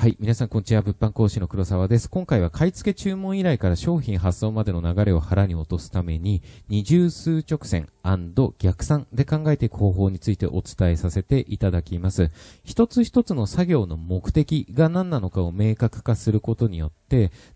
はい。皆さん、こんにちは。物販講師の黒沢です。今回は買い付け注文依頼から商品発送までの流れを腹に落とすために、二重数直線逆算で考えていく方法についてお伝えさせていただきます。一つ一つの作業の目的が何なのかを明確化することによっ、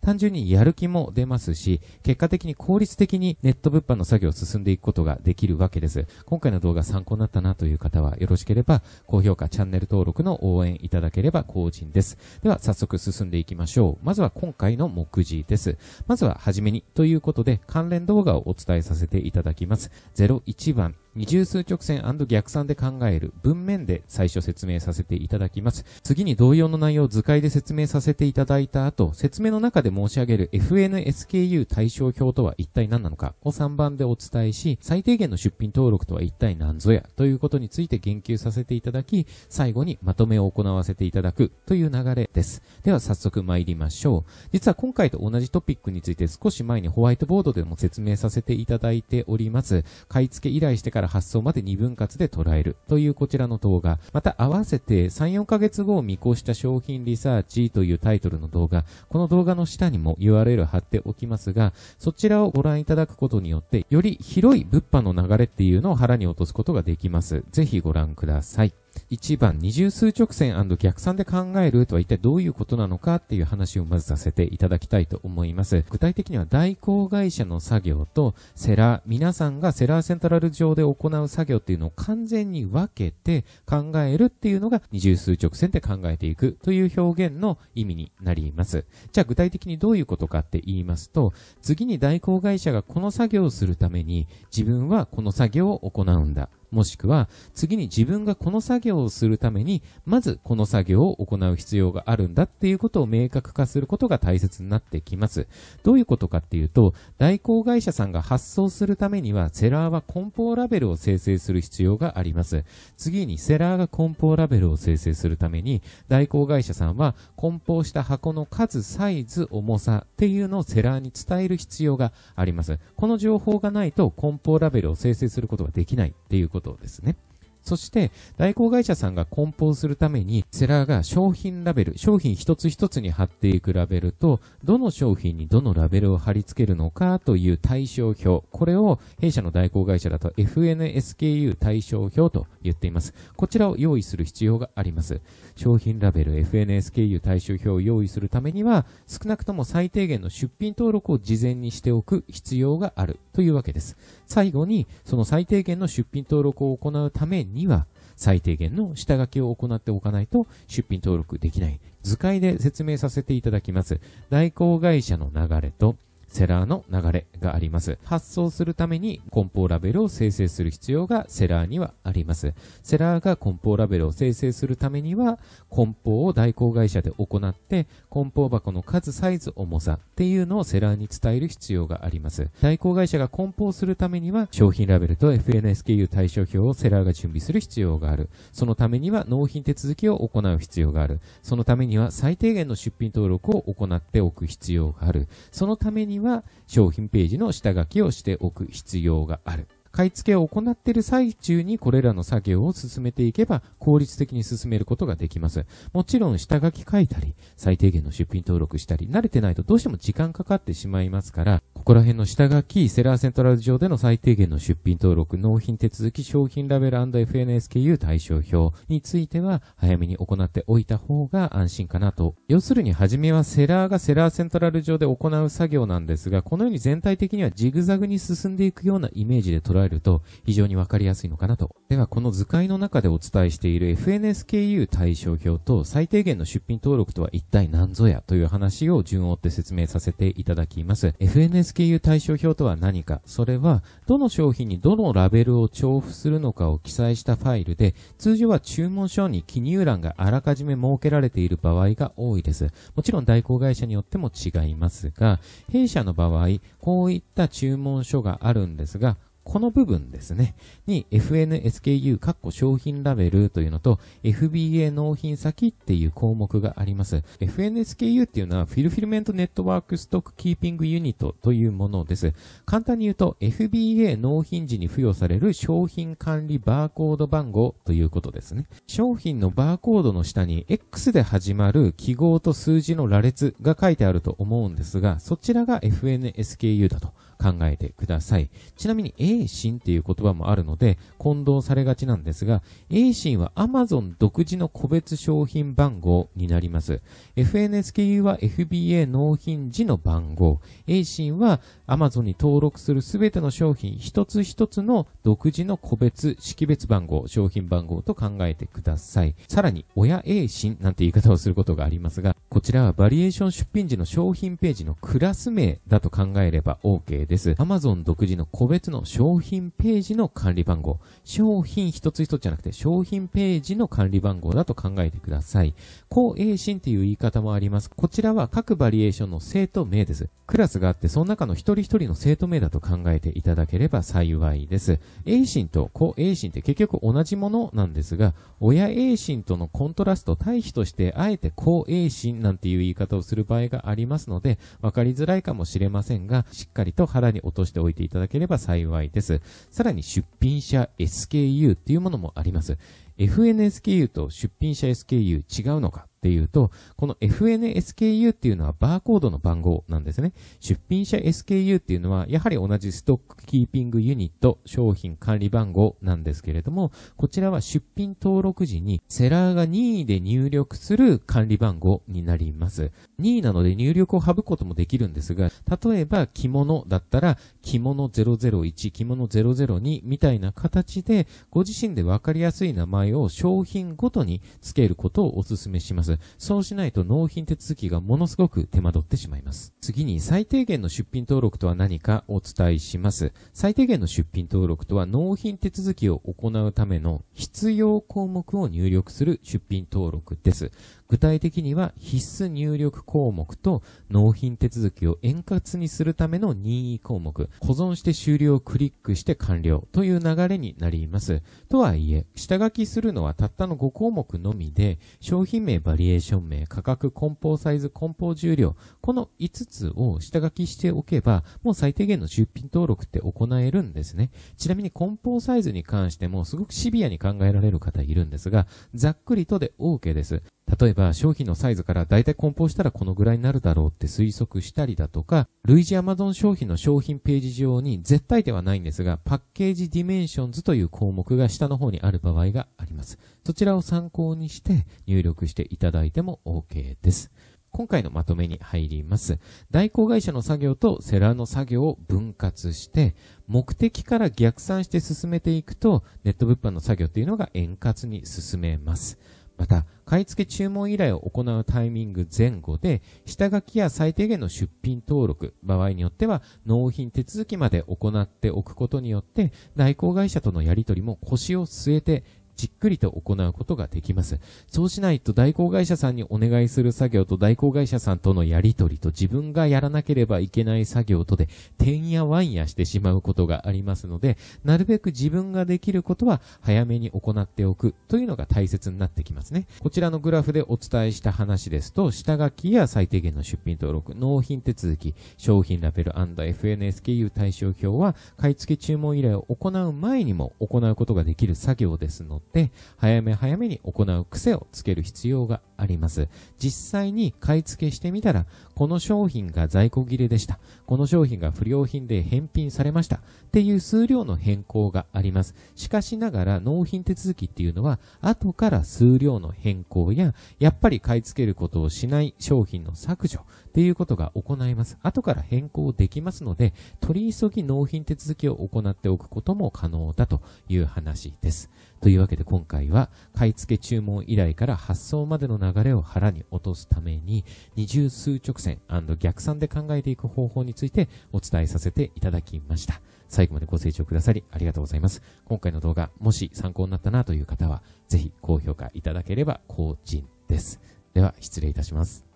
単純にやる気も出ますし、結果的に効率的にネット物販の作業を進んでいくことができるわけです。今回の動画参考になったなという方は、よろしければ、高評価、チャンネル登録の応援いただければ幸甚です。では、早速進んでいきましょう。まずは今回の目次です。まずは、はじめにということで、関連動画をお伝えさせていただきます。01番、二重数直線逆算で考える文面で最初説明させていただきます。次に同様の内容を図解で説明させていただいた後、説明の中で申し上げる FNSKU 対象表とは一体何なのかを3番でお伝えし、最低限の出品登録とは一体何ぞやということについて言及させていただき、最後にまとめを行わせていただくという流れです。では早速参りましょう。実は今回と同じトピックについて少し前にホワイトボードでも説明させていただいております。買い付け依頼してからから発送まで2分割で捉えるというこちらの動画、また合わせて3、4ヶ月後を見越した商品リサーチというタイトルの動画、この動画の下にも URL 貼っておきますが、そちらをご覧いただくことによって、より広い物販の流れっていうのを腹に落とすことができます。ぜひご覧ください。1番、二重数直線逆算で考えるとは一体どういうことなのかっていう話をまずさせていただきたいと思います。具体的には代行会社の作業とセラー、皆さんがセラーセントラル上で行う作業っていうのを完全に分けて考えるっていうのが二重数直線で考えていくという表現の意味になります。じゃあ具体的にどういうことかって言いますと、次に代行会社がこの作業をするために自分はこの作業を行うんだ。もしくは次に自分がこの作業をするために、まずこの作業を行う必要があるんだっていうことを明確化することが大切になってきます。どういうことかっていうと、代行会社さんが発送するためには、セラーは梱包ラベルを生成する必要があります。次にセラーが梱包ラベルを生成するために、代行会社さんは梱包した箱の数、サイズ、重さっていうのをセラーに伝える必要があります。この情報がないと梱包ラベルを生成することができないっていうことことですね。そして、代行会社さんが梱包するために、セラーが商品ラベル、商品一つ一つに貼っていくラベルと、どの商品にどのラベルを貼り付けるのかという対象表。これを弊社の代行会社だと FNSKU 対象表と言っています。こちらを用意する必要があります。商品ラベル FNSKU 対象表を用意するためには、少なくとも最低限の出品登録を事前にしておく必要があるというわけです。最後に、その最低限の出品登録を行うために、には最低限の下書きを行っておかないと出品登録できない。図解で説明させていただきます。代行会社の流れとセラーの流れがあります。発送するために梱包ラベルを生成する必要がセラーにはあります。セラーが梱包ラベルを生成するためには、梱包を代行会社で行って、梱包箱の数、サイズ、重さっていうのをセラーに伝える必要があります。代行会社が梱包するためには、商品ラベルと FNSKU 対象表をセラーが準備する必要がある。そのためには納品手続きを行う必要がある。そのためには最低限の出品登録を行っておく必要がある。そのためにはは商品ページの下書きをしておく必要がある。買い付けを行っている最中にこれらの作業を進めていけば効率的に進めることができます。もちろん下書き書いたり、最低限の出品登録したり、慣れてないとどうしても時間かかってしまいますから、ここら辺の下書き、セラーセントラル上での最低限の出品登録、納品手続き、商品ラベル &FNSKU 対象表については早めに行っておいた方が安心かなと。要するに、はじめはセラーがセラーセントラル上で行う作業なんですが、このように全体的にはジグザグに進んでいくようなイメージで捉えると非常にわかりやすいのかなと。では、この図解の中でお伝えしている FNSKU 対象表と最低限の出品登録とは一体何ぞやという話を順を追って説明させていただきます。f n s SKU 対象表とは何か、それはどの商品にどのラベルを重複するのかを記載したファイルで、通常は注文書に記入欄があらかじめ設けられている場合が多いです。もちろん代行会社によっても違いますが、弊社の場合、こういった注文書があるんですが、この部分ですね、に FNSKU 括弧商品ラベルというのと FBA 納品先っていう項目があります。FNSKU っていうのはフィルフィルメントネットワークストックキーピングユニットというものです。簡単に言うと FBA 納品時に付与される商品管理バーコード番号ということですね。商品のバーコードの下に X で始まる記号と数字の羅列が書いてあると思うんですが、そちらが FNSKU だと。考えてください。ちなみに A 心っていう言葉もあるので混同されがちなんですが、A 心は Amazon 独自の個別商品番号になります。FNSKU は FBA 納品時の番号。A 心は Amazon に登録するすべての商品一つ一つの独自の個別、識別番号、商品番号と考えてください。さらに、親 A 心なんて言い方をすることがありますが、こちらはバリエーション出品時の商品ページのクラス名だと考えれば OK です。です。Amazon 独自の個別の商品ページの管理番号。商品一つ一つじゃなくて、商品ページの管理番号だと考えてください。高栄心っていう言い方もあります。こちらは各バリエーションの生徒名です。クラスがあって、その中の一人一人の生徒名だと考えていただければ幸いです。栄心と高栄心って結局同じものなんですが、親栄心とのコントラスト対比として、あえて高栄心なんていう言い方をする場合がありますので、わかりづらいかもしれませんが、しっかりと腹に落としておいていただければ幸いです。さらに出品者 SKU っていうものもあります。FNSKU と出品者 SKU 違うのかていうと、この FNSKU っていうのはバーコードの番号なんですね。出品者 SKU っていうのは、やはり同じストックキーピングユニット、商品管理番号なんですけれども、こちらは出品登録時にセラーが任意で入力する管理番号になります。任意なので入力を省くこともできるんですが、例えば着物だったら、着物001、着物002みたいな形で、ご自身でわかりやすい名前を商品ごとに付けることをお勧めします。そうしないと納品手続きがものすごく手間取ってしまいます。次に最低限の出品登録とは何かお伝えします。最低限の出品登録とは納品手続きを行うための必要項目を入力する出品登録です。具体的には必須入力項目と納品手続きを円滑にするための任意項目、保存して終了をクリックして完了という流れになります。とはいえ、下書きするのはたったの5項目のみで、商品名、バリエーション名、価格、梱包サイズ、梱包重量、この5つを下書きしておけば、もう最低限の出品登録って行えるんですね。ちなみに梱包サイズに関してもすごくシビアに考えられる方いるんですが、ざっくりとで OK です。例えば商品のサイズから大体梱包したらこのぐらいになるだろうって推測したりだとか、類似 Amazon 商品の商品ページ上に絶対ではないんですが、パッケージディメンションズという項目が下の方にある場合があります。そちらを参考にして入力していただいても OK です。今回のまとめに入ります。代行会社の作業とセラーの作業を分割して、目的から逆算して進めていくと、ネット物販の作業というのが円滑に進めます。また、買い付け注文依頼を行うタイミング前後で、下書きや最低限の出品登録、場合によっては納品手続きまで行っておくことによって、代行会社とのやり取りも腰を据えて、じっくりと行うことができます。そうしないと代行会社さんにお願いする作業と代行会社さんとのやりとりと自分がやらなければいけない作業とで、てんやわんやしてしまうことがありますので、なるべく自分ができることは早めに行っておくというのが大切になってきますね。こちらのグラフでお伝えした話ですと、下書きや最低限の出品登録、納品手続き、商品ラベル &FNSKU 対象表は、買い付け注文依頼を行う前にも行うことができる作業ですので、って早め早めに行う癖をつける必要があります。実際に買い付けしてみたら、この商品が在庫切れでした。この商品が不良品で返品されました。っていう数量の変更があります。しかしながら納品手続きっていうのは、後から数量の変更や、やっぱり買い付けることをしない商品の削除っていうことが行えます。後から変更できますので、取り急ぎ納品手続きを行っておくことも可能だという話です。というわけけで今回は買い付け注文依頼から発送までの流れを腹に落とすために二重数直線逆算で考えていく方法についてお伝えさせていただきました。最後までご清聴くださりありがとうございます。今回の動画、もし参考になったなという方は、ぜひ高評価いただければ幸人です。では、失礼いたします。